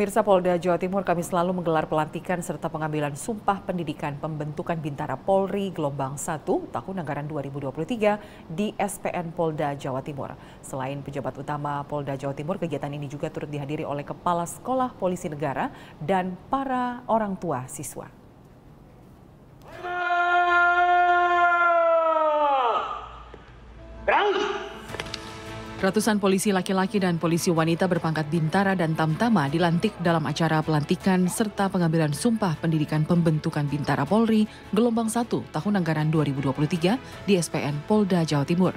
Pemirsa Polda Jawa Timur kami selalu menggelar pelantikan serta pengambilan sumpah pendidikan pembentukan Bintara Polri Gelombang 1 tahun anggaran 2023 di SPN Polda Jawa Timur. Selain pejabat utama Polda Jawa Timur, kegiatan ini juga turut dihadiri oleh Kepala Sekolah Polisi Negara dan para orang tua siswa. Ratusan polisi laki-laki dan polisi wanita berpangkat bintara dan tamtama dilantik dalam acara pelantikan serta pengambilan sumpah pendidikan pembentukan bintara Polri gelombang 1 tahun anggaran 2023 di SPN Polda Jawa Timur.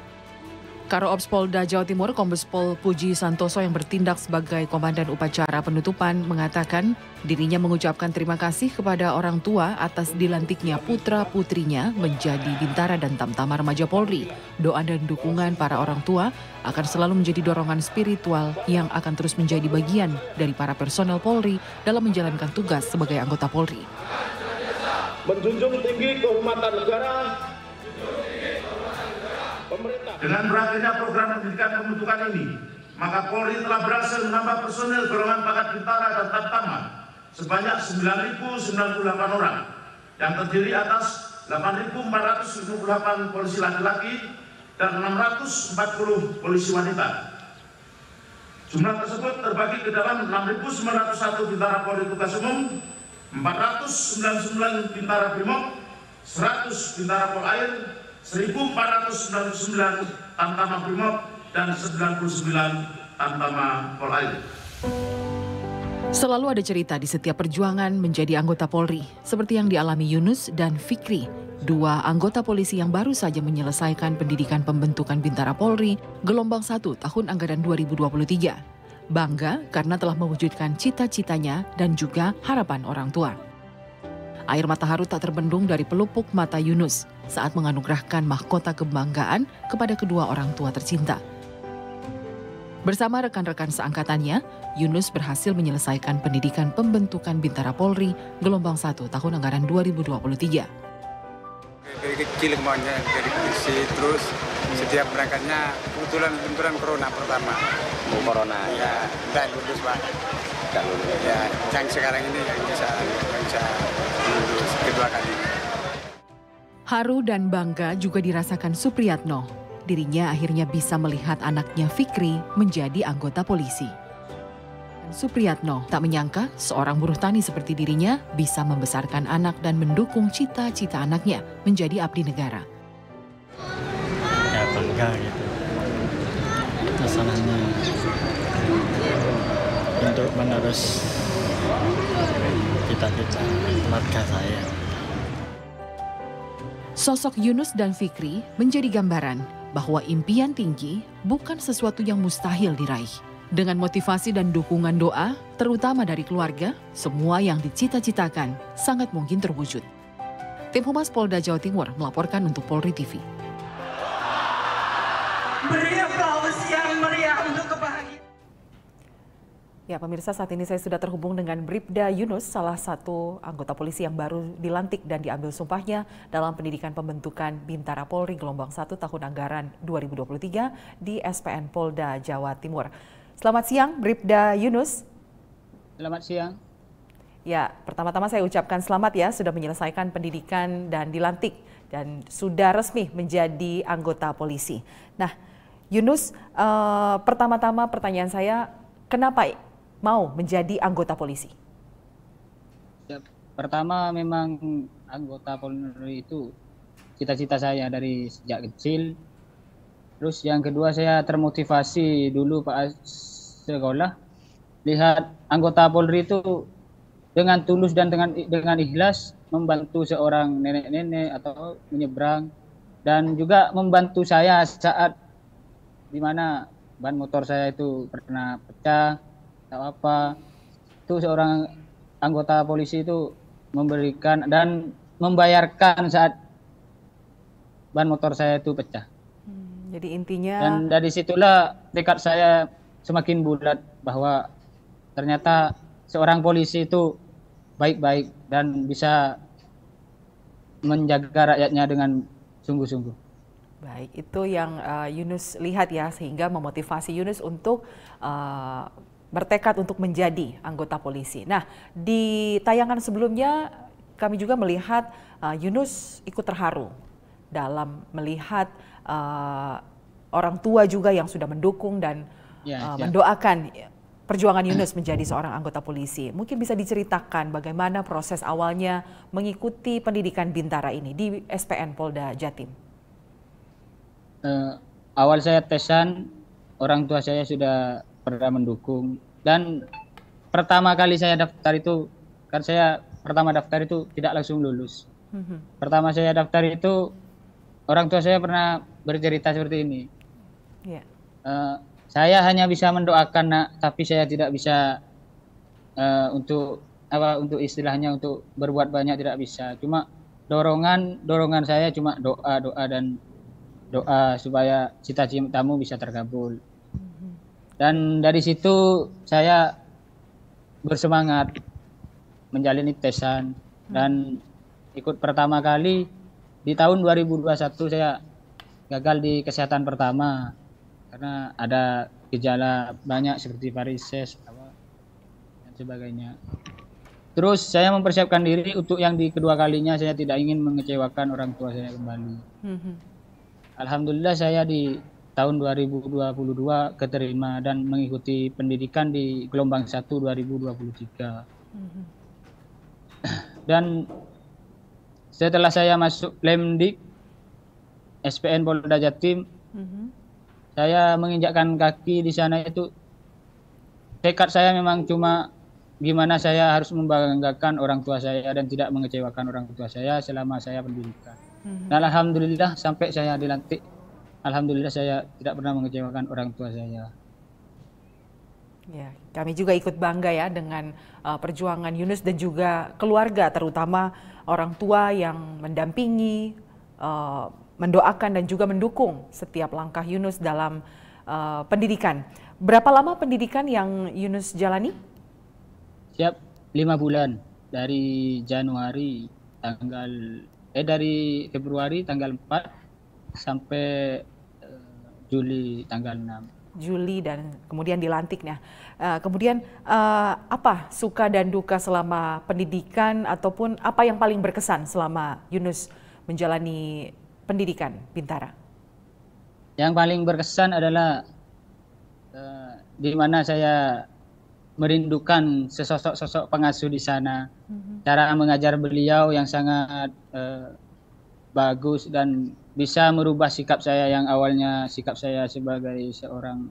Karo Ops Polda Jawa Timur Kombes Pol Puji Santoso yang bertindak sebagai komandan upacara penutupan mengatakan dirinya mengucapkan terima kasih kepada orang tua atas dilantiknya putra-putrinya menjadi bintara dan tamtama remaja Polri. Doa dan dukungan para orang tua akan selalu menjadi dorongan spiritual yang akan terus menjadi bagian dari para personel Polri dalam menjalankan tugas sebagai anggota Polri. Menjunjung tinggi kehormatan negara dengan berakhirnya program pendidikan pembentukan ini, maka Polri telah berhasil menambah personil golongan pangkat bintara dan tamtama sebanyak 9.098 orang yang terdiri atas 8.478 polisi laki-laki dan 640 polisi wanita. Jumlah tersebut terbagi ke dalam 6.901 bintara Polri tugas umum, 499 bintara BRIMOB, 100 bintara Polair, 1499 Tantama Brimob dan 99 Tantama Polair. Selalu ada cerita di setiap perjuangan menjadi anggota Polri, seperti yang dialami Yunus dan Fikri, dua anggota polisi yang baru saja menyelesaikan pendidikan pembentukan Bintara Polri, gelombang 1 tahun anggaran 2023. Bangga karena telah mewujudkan cita-citanya dan juga harapan orang tua. Air mata Harut tak terbendung dari pelupuk mata Yunus saat menganugerahkan mahkota kebanggaan kepada kedua orang tua tercinta. Bersama rekan-rekan seangkatannya, Yunus berhasil menyelesaikan pendidikan pembentukan Bintara Polri gelombang 1 tahun anggaran 2023. Dari kecil kemauannya dari polisi, terus setiap berangkatnya kebetulan benturan corona pertama. Oh, corona. Ya, dan lulus pak. Dan lulus. Ya, yang sekarang ini yang bisa bisa lulus kedua Haru dan bangga juga dirasakan Supriyatno. Dirinya akhirnya bisa melihat anaknya Fikri menjadi anggota polisi. Supriyatno tak menyangka seorang buruh tani seperti dirinya bisa membesarkan anak dan mendukung cita-cita anaknya menjadi abdi negara. Ya bangga gitu. Masalahnya untuk menerus cita-cita keluarga saya. Sosok Yunus dan Fikri menjadi gambaran bahwa impian tinggi bukan sesuatu yang mustahil diraih. Dengan motivasi dan dukungan doa, terutama dari keluarga, semua yang dicita-citakan sangat mungkin terwujud. Tim Humas Polda Jawa Timur melaporkan untuk Polri TV. Beri aplaus yang Ya, pemirsa saat ini saya sudah terhubung dengan Bribda Yunus, salah satu anggota polisi yang baru dilantik dan diambil sumpahnya dalam pendidikan pembentukan Bintara Polri Gelombang 1 tahun anggaran 2023 di SPN Polda Jawa Timur. Selamat siang, Bribda Yunus. Selamat siang. Ya, pertama-tama saya ucapkan selamat ya sudah menyelesaikan pendidikan dan dilantik dan sudah resmi menjadi anggota polisi. Nah, Yunus, eh, pertama-tama pertanyaan saya, kenapa mau menjadi anggota polisi? Pertama memang anggota polri itu cita-cita saya dari sejak kecil. Terus yang kedua saya termotivasi dulu Pak sekolah lihat anggota Polri itu dengan tulus dan dengan dengan ikhlas membantu seorang nenek-nenek atau menyeberang dan juga membantu saya saat di mana ban motor saya itu pernah pecah atau apa itu seorang anggota polisi itu memberikan dan membayarkan saat ban motor saya itu pecah. Hmm, jadi intinya dan dari situlah tekad saya semakin bulat bahwa ternyata seorang polisi itu baik-baik dan bisa menjaga rakyatnya dengan sungguh-sungguh. Baik, itu yang uh, Yunus lihat ya sehingga memotivasi Yunus untuk uh, bertekad untuk menjadi anggota polisi. Nah, di tayangan sebelumnya kami juga melihat uh, Yunus ikut terharu dalam melihat uh, orang tua juga yang sudah mendukung dan ya, uh, ya. mendoakan perjuangan Yunus menjadi seorang anggota polisi. Mungkin bisa diceritakan bagaimana proses awalnya mengikuti pendidikan bintara ini di SPN Polda Jatim. Uh, awal saya tesan, orang tua saya sudah pernah mendukung dan pertama kali saya daftar itu kan saya pertama daftar itu tidak langsung lulus. Mm-hmm. Pertama saya daftar itu orang tua saya pernah bercerita seperti ini. Yeah. Ya. Uh, saya hanya bisa mendoakan nak, tapi saya tidak bisa uh, untuk apa untuk istilahnya untuk berbuat banyak tidak bisa. Cuma dorongan dorongan saya cuma doa doa dan doa supaya cita-citamu bisa terkabul. Dan dari situ saya bersemangat menjalani tesan dan ikut pertama kali di tahun 2021 saya gagal di kesehatan pertama karena ada gejala banyak seperti varises dan sebagainya. Terus saya mempersiapkan diri untuk yang di kedua kalinya saya tidak ingin mengecewakan orang tua saya kembali. Hmm, hmm. Alhamdulillah saya di tahun 2022 keterima dan mengikuti pendidikan di gelombang 1 2023. Mm-hmm. Dan setelah saya masuk Lemdik SPN Polda Jatim, mm -hmm. saya menginjakkan kaki di sana itu tekad saya memang cuma gimana saya harus membanggakan orang tua saya dan tidak mengecewakan orang tua saya selama saya pendidikan. Mm -hmm. alhamdulillah sampai saya dilantik alhamdulillah saya tidak pernah mengecewakan orang tua saya. Ya, kami juga ikut bangga ya dengan uh, perjuangan Yunus dan juga keluarga terutama orang tua yang mendampingi, uh, mendoakan dan juga mendukung setiap langkah Yunus dalam uh, pendidikan. Berapa lama pendidikan yang Yunus jalani? Siap, lima bulan dari Januari tanggal eh dari Februari tanggal 4 sampai Juli tanggal 6. Juli dan kemudian dilantiknya. Uh, kemudian uh, apa suka dan duka selama pendidikan ataupun apa yang paling berkesan selama Yunus menjalani pendidikan Bintara? Yang paling berkesan adalah uh, di mana saya merindukan sesosok-sosok pengasuh di sana. Mm-hmm. Cara mengajar beliau yang sangat uh, bagus dan bisa merubah sikap saya yang awalnya sikap saya sebagai seorang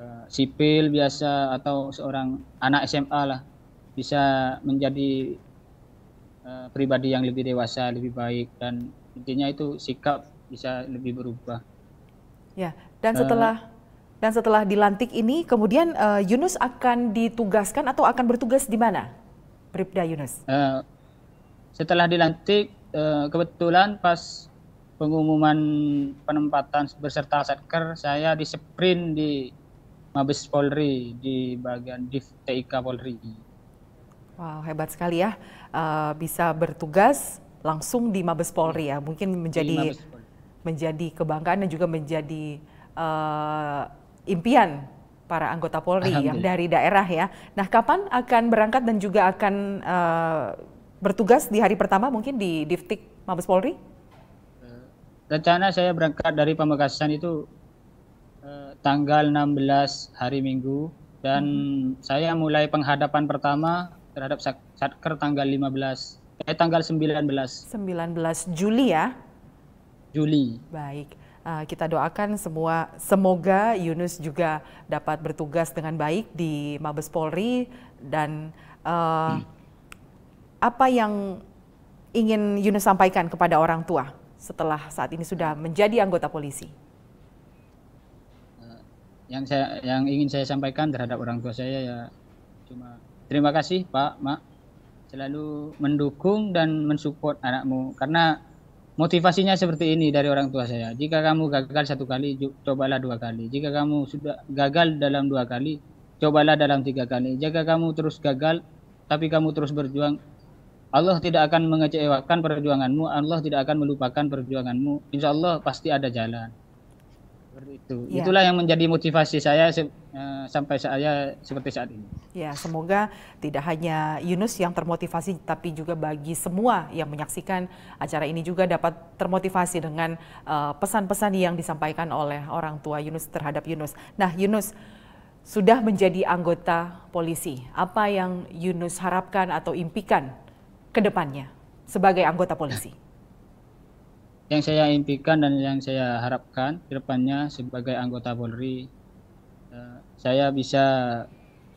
uh, sipil biasa atau seorang anak SMA lah bisa menjadi uh, pribadi yang lebih dewasa, lebih baik dan intinya itu sikap bisa lebih berubah. Ya, dan setelah uh, dan setelah dilantik ini kemudian uh, Yunus akan ditugaskan atau akan bertugas di mana? Bribda Yunus. Uh, setelah dilantik Eh, kebetulan pas pengumuman penempatan beserta satker saya di sprint di Mabes Polri di bagian Div TIK Polri. Wow, hebat sekali ya. Uh, bisa bertugas langsung di Mabes Polri ya. Mungkin menjadi menjadi kebanggaan dan juga menjadi uh, impian para anggota Polri yang dari daerah ya. Nah, kapan akan berangkat dan juga akan uh, bertugas di hari pertama mungkin di Diftik Mabes Polri? Eh, rencana saya berangkat dari Pamekasan itu eh, tanggal 16 hari Minggu dan hmm. saya mulai penghadapan pertama terhadap Satker tanggal 15 eh tanggal 19. 19 Juli ya? Juli. Baik. Eh, kita doakan semua semoga Yunus juga dapat bertugas dengan baik di Mabes Polri dan uh, hmm apa yang ingin Yunus sampaikan kepada orang tua setelah saat ini sudah menjadi anggota polisi? Eh, yang saya yang ingin saya sampaikan terhadap orang tua saya ya cuma terima kasih Pak, Mak selalu mendukung dan mensupport anakmu karena motivasinya seperti ini dari orang tua saya. Jika kamu gagal satu kali, cobalah dua kali. Jika kamu sudah gagal dalam dua kali, cobalah dalam tiga kali. Jika kamu terus gagal, tapi kamu terus berjuang, Allah tidak akan mengecewakan perjuanganmu, Allah tidak akan melupakan perjuanganmu. Insya Allah pasti ada jalan. itu. Ya. Itulah yang menjadi motivasi saya se eh, sampai saya seperti saat ini. Ya, semoga tidak hanya Yunus yang termotivasi, tapi juga bagi semua yang menyaksikan acara ini juga dapat termotivasi dengan eh, pesan-pesan uh, pesan -pesan yang disampaikan oleh orang tua Yunus terhadap Yunus. Nah, Yunus sudah menjadi anggota polisi. Apa yang Yunus harapkan atau impikan? ke depannya sebagai anggota polisi? Ya. Yang saya impikan dan yang saya harapkan ke depannya sebagai anggota Polri, eh, saya bisa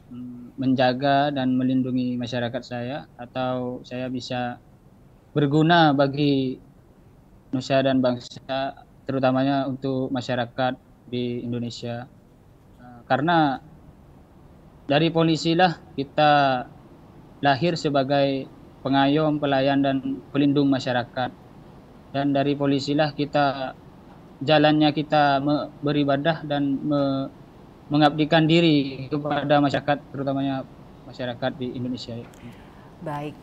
mm, menjaga dan melindungi masyarakat saya atau saya bisa berguna bagi manusia dan bangsa terutamanya untuk masyarakat di Indonesia eh, karena dari polisilah kita lahir sebagai pengayom, pelayan dan pelindung masyarakat. Dan dari polisilah kita jalannya kita beribadah dan me, mengabdikan diri kepada masyarakat terutamanya masyarakat di Indonesia. Baik,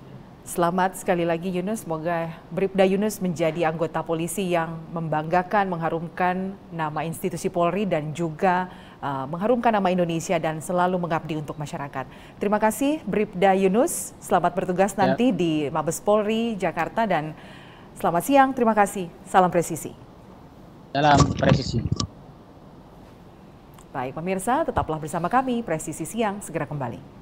Selamat sekali lagi Yunus, semoga Bribda Yunus menjadi anggota polisi yang membanggakan, mengharumkan nama institusi Polri dan juga uh, mengharumkan nama Indonesia dan selalu mengabdi untuk masyarakat. Terima kasih Bribda Yunus, selamat bertugas ya. nanti di Mabes Polri Jakarta dan selamat siang, terima kasih. Salam presisi. Salam presisi. Baik pemirsa, tetaplah bersama kami Presisi Siang segera kembali.